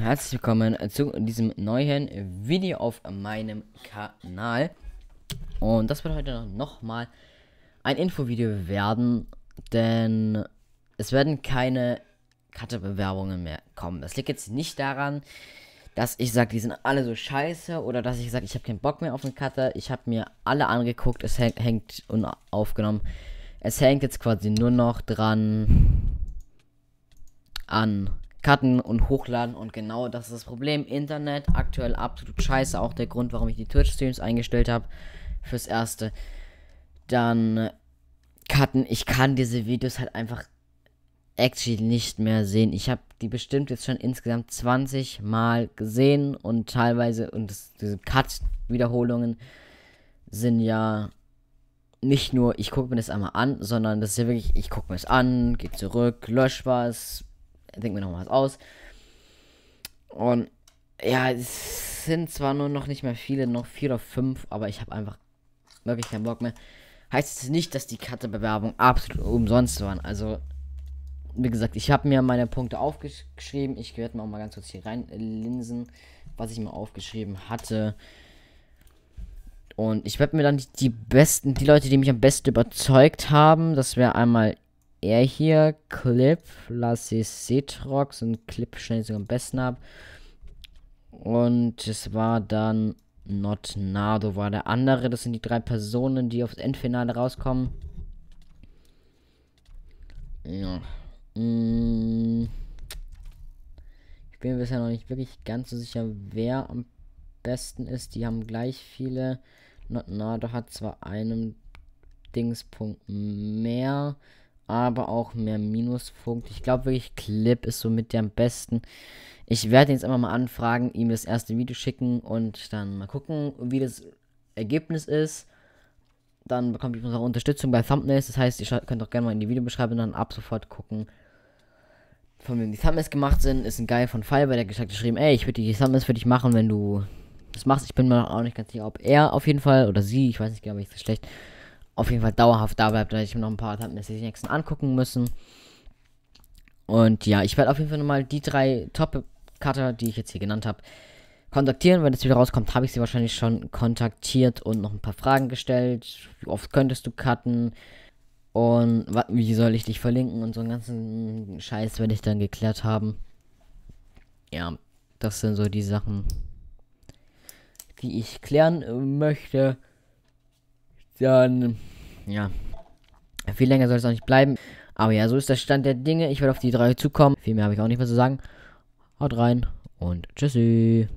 Herzlich willkommen zu diesem neuen Video auf meinem Kanal. Und das wird heute nochmal ein Infovideo werden, denn es werden keine Karte-Bewerbungen mehr kommen. Das liegt jetzt nicht daran, dass ich sage, die sind alle so scheiße oder dass ich sage, ich habe keinen Bock mehr auf einen Karte. Ich habe mir alle angeguckt, es hängt und aufgenommen. Es hängt jetzt quasi nur noch dran an cutten und hochladen und genau das ist das Problem. Internet aktuell absolut scheiße, auch der Grund, warum ich die Twitch-Streams eingestellt habe. Fürs Erste. Dann äh, cutten, ich kann diese Videos halt einfach actually nicht mehr sehen. Ich habe die bestimmt jetzt schon insgesamt 20 Mal gesehen und teilweise, und das, diese Cut-Wiederholungen sind ja nicht nur, ich gucke mir das einmal an, sondern das ist ja wirklich, ich gucke mir das an, gehe zurück, lösche was, denke mir noch was aus. Und ja, es sind zwar nur noch nicht mehr viele, noch vier oder fünf, aber ich habe einfach wirklich keinen Bock mehr. Heißt es nicht, dass die karte absolut umsonst waren. Also, wie gesagt, ich habe mir meine Punkte aufgeschrieben. Ich werde mal, mal ganz kurz hier reinlinsen, was ich mir aufgeschrieben hatte. Und ich werde mir dann die, die besten, die Leute, die mich am besten überzeugt haben, das wäre einmal er hier, Clip, lasse ich Setrox und Clip schnell sogar am besten ab. Und es war dann Not Nado war der andere. Das sind die drei Personen, die aufs Endfinale rauskommen. Ja. Mm. Ich bin bisher noch nicht wirklich ganz so sicher, wer am besten ist. Die haben gleich viele. Not Nado hat zwar einen Dingspunkt mehr, aber auch mehr Minuspunkt. Ich glaube wirklich, Clip ist so mit dir am besten. Ich werde ihn jetzt einfach mal anfragen, ihm das erste Video schicken und dann mal gucken, wie das Ergebnis ist. Dann bekommt ihr unsere Unterstützung bei Thumbnails. Das heißt, ihr könnt auch gerne mal in die Videobeschreibung dann ab sofort gucken, von wem die Thumbnails gemacht sind. Ist ein Guy von Fiverr, der gesagt geschrieben, ey, ich würde die Thumbnails für dich machen, wenn du das machst. Ich bin mir auch nicht ganz sicher, ob er auf jeden Fall oder sie, ich weiß nicht genau, welches schlecht auf jeden Fall dauerhaft da bleibt, weil ich noch ein paar habe, des nächsten angucken müssen. Und ja, ich werde auf jeden Fall nochmal die drei Top-Cutter, die ich jetzt hier genannt habe, kontaktieren. Wenn das wieder rauskommt, habe ich sie wahrscheinlich schon kontaktiert und noch ein paar Fragen gestellt. Wie oft könntest du cutten? Und wie soll ich dich verlinken? Und so einen ganzen Scheiß werde ich dann geklärt haben. Ja, das sind so die Sachen, die ich klären möchte. Dann, ja, viel länger soll es auch nicht bleiben. Aber ja, so ist der Stand der Dinge. Ich werde auf die drei zukommen. Viel mehr habe ich auch nicht mehr zu sagen. Haut rein und tschüssi.